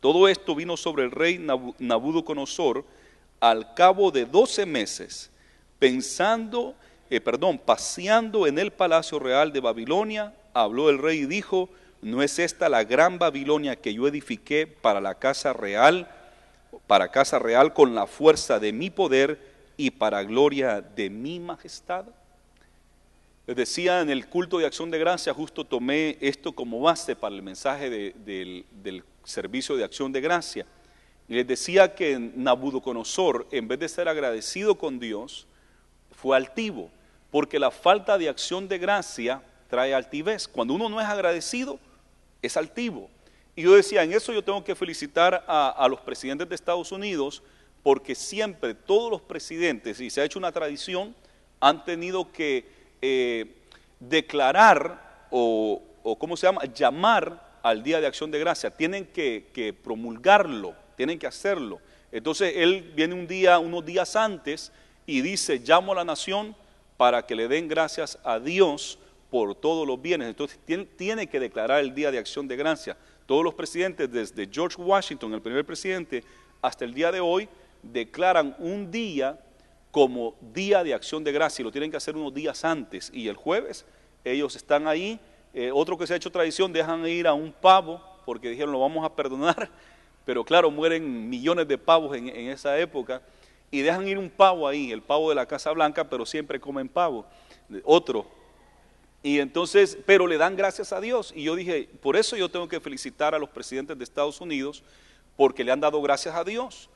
Todo esto vino sobre el rey Nabucodonosor al cabo de doce meses, pensando, eh, perdón, paseando en el palacio real de Babilonia, habló el rey y dijo, ¿no es esta la gran Babilonia que yo edifiqué para la casa real, para casa real con la fuerza de mi poder y para gloria de mi majestad? Les eh, decía en el culto de acción de gracia, justo tomé esto como base para el mensaje del, del, servicio de acción de gracia. Y les decía que Nabucodonosor, en vez de ser agradecido con Dios, fue altivo, porque la falta de acción de gracia trae altivez. Cuando uno no es agradecido, es altivo. Y yo decía, en eso yo tengo que felicitar a, los presidentes de Estados Unidos, porque siempre todos los presidentes, y se ha hecho una tradición, han tenido que eh, declarar o, ¿cómo se llama?, llamar al Día de Acción de Gracia, tienen que, promulgarlo, tienen que hacerlo. Entonces él viene un día, unos días antes, y dice, llamo a la nación para que le den gracias a Dios por todos los bienes. Entonces tiene, tiene que declarar el Día de Acción de Gracia. Todos los presidentes, desde George Washington, el primer presidente, hasta el día de hoy, declaran un día como Día de Acción de Gracia y lo tienen que hacer unos días antes. Y el jueves ellos están ahí eh, otro que se ha hecho tradición, dejan ir a un pavo porque dijeron lo vamos a perdonar, pero claro, mueren millones de pavos en, esa época y dejan ir un pavo ahí, el pavo de la Casa Blanca, pero siempre comen pavo, otro. Y entonces, pero le dan gracias a Dios. Y yo dije, por eso yo tengo que felicitar a los presidentes de Estados Unidos, porque le han dado gracias a Dios.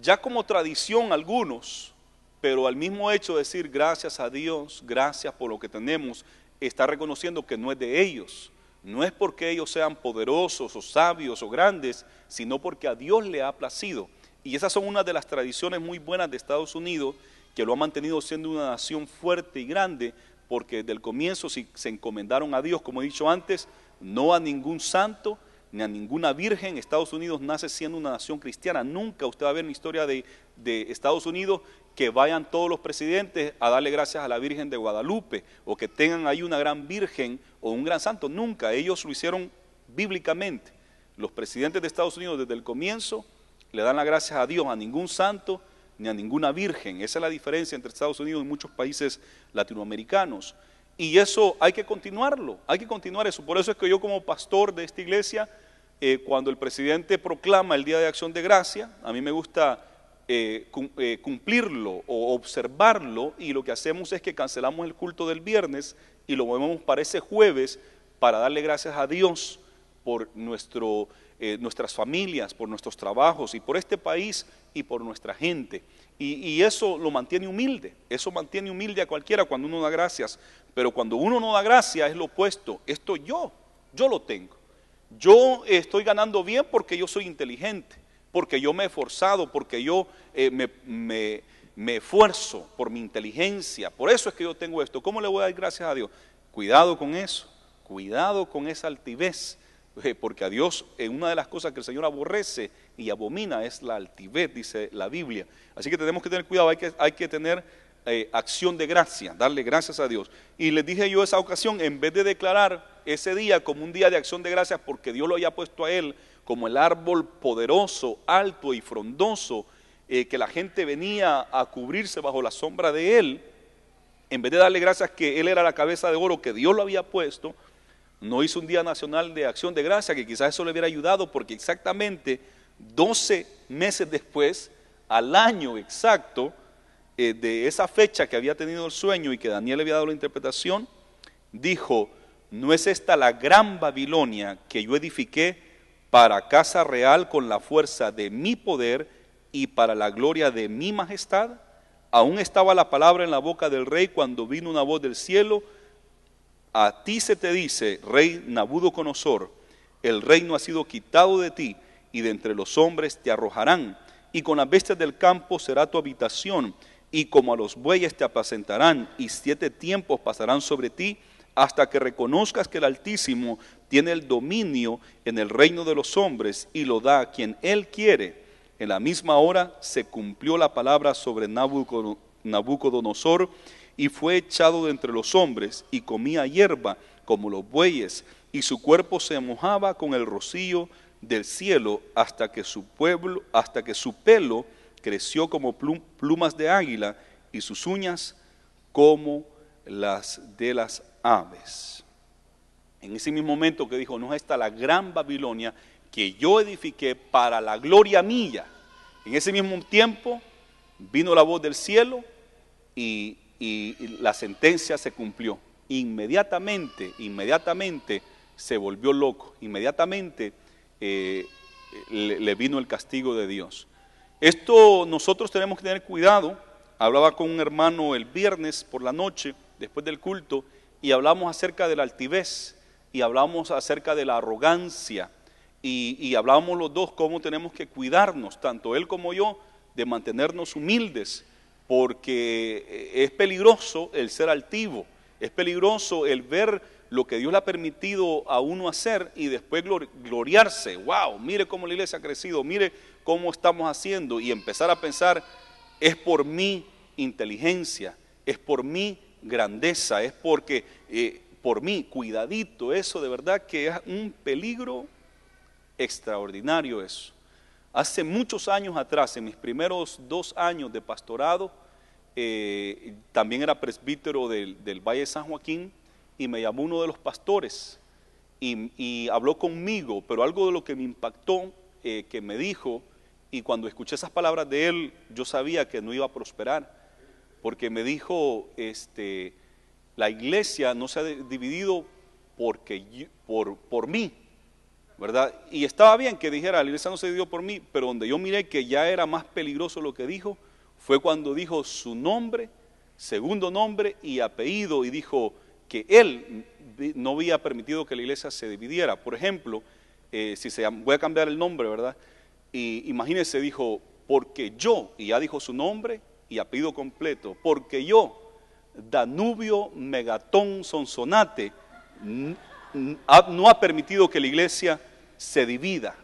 Ya como tradición algunos, pero al mismo hecho decir gracias a Dios, gracias por lo que tenemos, está reconociendo que no es de ellos. No es porque ellos sean poderosos o sabios o grandes, sino porque a Dios le ha placido. Y esas son una de las tradiciones muy buenas de Estados Unidos, que lo ha mantenido siendo una nación fuerte y grande, porque desde el comienzo si se encomendaron a Dios, como he dicho antes, no a ningún santo, ni a ninguna virgen. Estados Unidos nace siendo una nación cristiana. Nunca usted va a ver en la historia de, de Estados Unidos que vayan todos los presidentes a darle gracias a la Virgen de Guadalupe o que tengan ahí una gran virgen o un gran santo. Nunca. Ellos lo hicieron bíblicamente. Los presidentes de Estados Unidos desde el comienzo le dan las gracias a Dios, a ningún santo ni a ninguna virgen. Esa es la diferencia entre Estados Unidos y muchos países latinoamericanos. Y eso hay que continuarlo, hay que continuar eso. Por eso es que yo como pastor de esta iglesia, eh, cuando el presidente proclama el Día de Acción de Gracia, a mí me gusta eh, eh, cumplirlo o observarlo y lo que hacemos es que cancelamos el culto del viernes y lo movemos para ese jueves para darle gracias a Dios por nuestro eh, nuestras familias, por nuestros trabajos y por este país y por nuestra gente. Y, eso lo mantiene humilde, eso mantiene humilde a cualquiera cuando uno da gracias, pero cuando uno no da gracias es lo opuesto, esto yo, yo lo tengo. Yo estoy ganando bien porque yo soy inteligente, porque yo me he esforzado, porque yo eh, me, me, me esfuerzo por mi inteligencia, por eso es que yo tengo esto. ¿Cómo le voy a dar gracias a Dios? Cuidado con eso, cuidado con esa altivez eh, porque a Dios una de las cosas que el Señor aborrece y abomina es la altivez, dice la Biblia. Así que tenemos que tener cuidado, hay que, hay que tener eh, acción de gracia, darle gracias a Dios. Y les dije yo esa ocasión, en vez de declarar ese día como un día de acción de gracias porque Dios lo había puesto a él como el árbol poderoso, alto y frondoso, eh, que la gente venía a cubrirse bajo la sombra de él, en vez de darle gracias que él era la cabeza de oro que Dios lo había puesto, no hizo un Día Nacional de Acción de Gracia, que quizás eso le hubiera ayudado, porque exactamente 12 meses después, al año exacto eh, de esa fecha que había tenido el sueño y que Daniel le había dado la interpretación, dijo, ¿no es esta la gran Babilonia que yo edifiqué para casa real con la fuerza de mi poder y para la gloria de mi majestad? Aún estaba la palabra en la boca del rey cuando vino una voz del cielo a ti se te dice, rey Nabucodonosor, el reino ha sido quitado de ti y de entre los hombres te arrojarán, y con las bestias del campo será tu habitación, y como a los bueyes te apacentarán, y siete tiempos pasarán sobre ti, hasta que reconozcas que el Altísimo tiene el dominio en el reino de los hombres y lo da a quien él quiere. En la misma hora se cumplió la palabra sobre Nabucodonosor Nabucodonosor y fue echado de entre los hombres y comía hierba como los bueyes y su cuerpo se mojaba con el rocío del cielo hasta que su pueblo hasta que su pelo creció como plumas de águila y sus uñas como las de las aves. En ese mismo momento que dijo, no está la gran Babilonia que yo edifiqué para la gloria mía. En ese mismo tiempo vino la voz del cielo y, la sentencia se cumplió. Inmediatamente, inmediatamente se volvió loco, inmediatamente eh, le, vino el castigo de Dios. Esto nosotros tenemos que tener cuidado. Hablaba con un hermano el viernes por la noche, después del culto, y hablamos acerca de la altivez, y hablamos acerca de la arrogancia, y, y hablamos los dos cómo tenemos que cuidarnos, tanto él como yo, de mantenernos humildes porque eh, es peligroso el ser altivo, es peligroso el ver lo que Dios le ha permitido a uno hacer y después gloriarse. ¡Wow! Mire cómo la iglesia ha crecido, mire cómo estamos haciendo y empezar a pensar, es por mi inteligencia, es por mi grandeza, es porque, eh, por mí, cuidadito, eso de verdad que es un peligro extraordinario eso. Hace muchos años atrás, en mis primeros dos años de pastorado, eh, también era presbítero del, Valle de San Joaquín y me llamó uno de los pastores y, habló conmigo, pero algo de lo que me impactó, eh, que me dijo, y cuando escuché esas palabras de él, yo sabía que no iba a prosperar, porque me dijo, este, la iglesia no se ha dividido porque, por, por mí, ¿verdad? Y estaba bien que dijera, la iglesia no se dividió por mí, pero donde yo miré que ya era más peligroso lo que dijo, fue cuando dijo su nombre, segundo nombre y apellido, y dijo que él no había permitido que la iglesia se dividiera. Por ejemplo, eh, si se, voy a cambiar el nombre, ¿verdad? Y imagínense, dijo, porque yo, y ya dijo su nombre y apellido completo, porque yo, Danubio Megatón Sonsonate, no ha permitido que la iglesia se divida.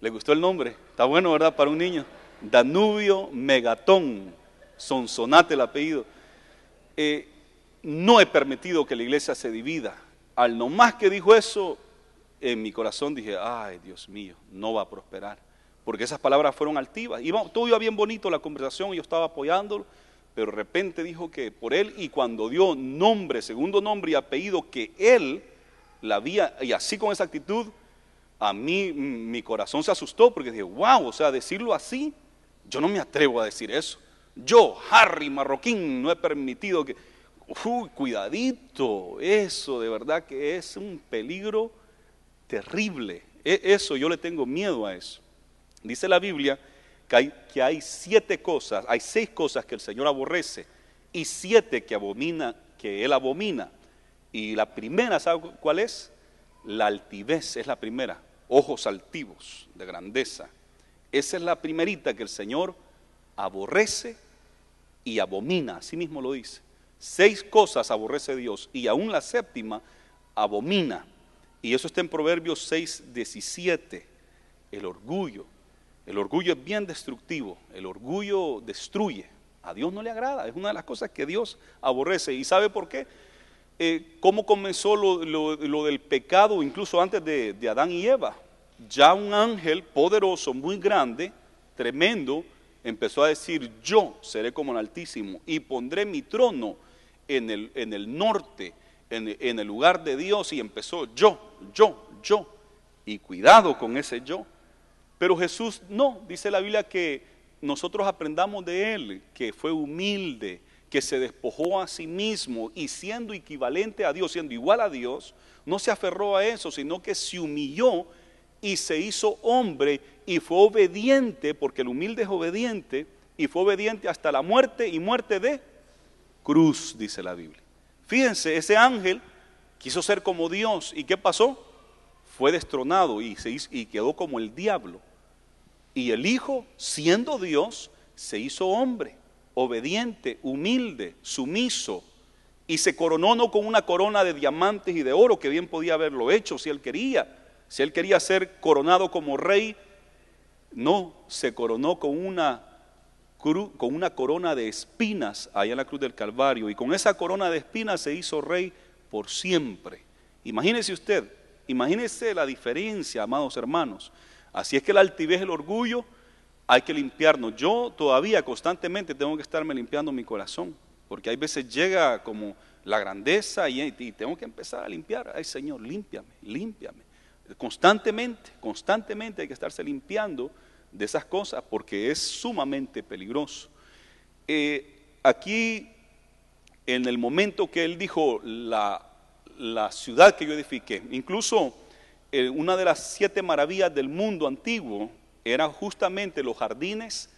¿Le gustó el nombre? Está bueno, ¿verdad? Para un niño. Danubio Megatón, Sonsonate el apellido. Eh, no he permitido que la iglesia se divida. Al no más que dijo eso, en mi corazón dije, ay Dios mío, no va a prosperar. Porque esas palabras fueron altivas. Iba, todo iba bien bonito la conversación, y yo estaba apoyándolo pero de repente dijo que por él y cuando dio nombre, segundo nombre y apellido que él la vía, y así con esa actitud, a mí mi corazón se asustó porque dije, wow, o sea, decirlo así, yo no me atrevo a decir eso. Yo, Harry Marroquín, no he permitido que... Uy, cuidadito, eso de verdad que es un peligro terrible. E, eso, yo le tengo miedo a eso. Dice la Biblia que hay, hay siete cosas, hay seis cosas que el Señor aborrece y siete que abomina, que Él abomina. Y la primera, ¿sabe cuál es? La altivez es la primera, ojos altivos de grandeza. Esa es la primerita que el Señor aborrece y abomina, así mismo lo dice. Seis cosas aborrece Dios y aún la séptima abomina. Y eso está en Proverbios 6, 17, el orgullo, el orgullo es bien destructivo, el orgullo destruye, a Dios no le agrada, es una de las cosas que Dios aborrece. ¿Y sabe por qué? Eh, ¿Cómo comenzó lo, del pecado incluso antes de, Adán y Eva? Ya un ángel poderoso, muy grande, tremendo, empezó a decir, yo seré como el Altísimo y pondré mi trono en el, en el norte, en, en, el lugar de Dios, y empezó yo, yo, yo. Y cuidado con ese yo, pero Jesús no, dice la Biblia que nosotros aprendamos de él, que fue humilde, que se despojó a sí mismo y siendo equivalente a Dios, siendo igual a Dios, no se aferró a eso, sino que se humilló y se hizo hombre y fue obediente, porque el humilde es obediente, y fue obediente hasta la muerte y muerte de cruz, dice la Biblia. Fíjense, ese ángel quiso ser como Dios y ¿qué pasó? Fue destronado y, se y quedó como el diablo. Y el Hijo, siendo Dios, se hizo hombre, obediente, humilde, sumiso, y se coronó no con una corona de diamantes y de oro, que bien podía haberlo hecho si él quería. Si él quería ser coronado como rey, no, se coronó con una, con una corona de espinas allá en la cruz del Calvario. Y con esa corona de espinas se hizo rey por siempre. Imagínese usted, imagínese la diferencia, amados hermanos. Así es que la altivez, el orgullo, hay que limpiarnos. Yo todavía constantemente tengo que estarme limpiando mi corazón, porque hay veces llega como la grandeza y, tengo que empezar a limpiar. Ay Señor, límpiame, límpiame. Constantemente, constantemente hay que estarse limpiando de esas cosas porque es sumamente peligroso. Eh, aquí, en el momento que él dijo la, la ciudad que yo edifiqué, incluso eh, una de las siete maravillas del mundo antiguo eran justamente los jardines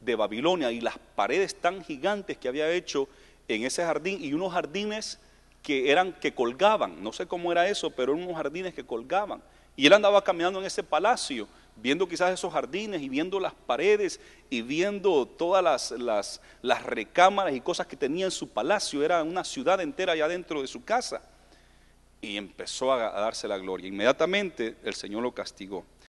de Babilonia y las paredes tan gigantes que había hecho en ese jardín y unos jardines que eran que colgaban, no sé cómo era eso, pero eran unos jardines que colgaban. Y él andaba caminando en ese palacio, viendo quizás esos jardines y viendo las paredes y viendo todas las, las, las recámaras y cosas que tenía en su palacio. Era una ciudad entera allá dentro de su casa y empezó a, darse la gloria. Inmediatamente el Señor lo castigó.